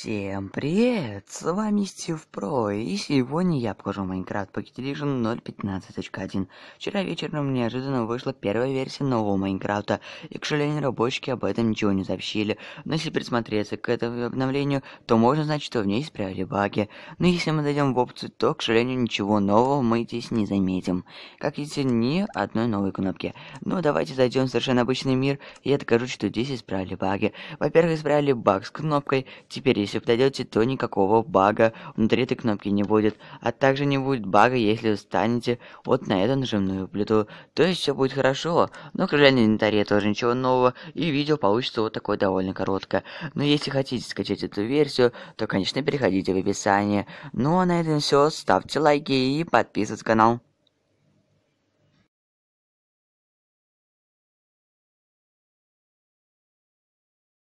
Всем привет, с вами Стив Про, и сегодня я покажу Minecraft Pocket Edition 0.15.1. Вчера вечером неожиданно вышла первая версия нового Майнкрафта, и, к сожалению, разработчики об этом ничего не сообщили, но если присмотреться к этому обновлению, то можно знать, что в ней исправили баги, но если мы зайдем в опцию, то, к сожалению, ничего нового мы здесь не заметим, как видите, ни одной новой кнопки. Но давайте зайдем в совершенно обычный мир, и я докажу, что здесь исправили баги. Во-первых, исправили баг с кнопкой, теперь если подойдете, то никакого бага внутри этой кнопки не будет, а также не будет бага, если встанете вот на эту нажимную плиту. То есть все будет хорошо, но крыльяной инвентаре тоже ничего нового, и видео получится вот такое довольно короткое. Но если хотите скачать эту версию, то, конечно, переходите в описание. Ну а на этом все, ставьте лайки и подписывайтесь на канал.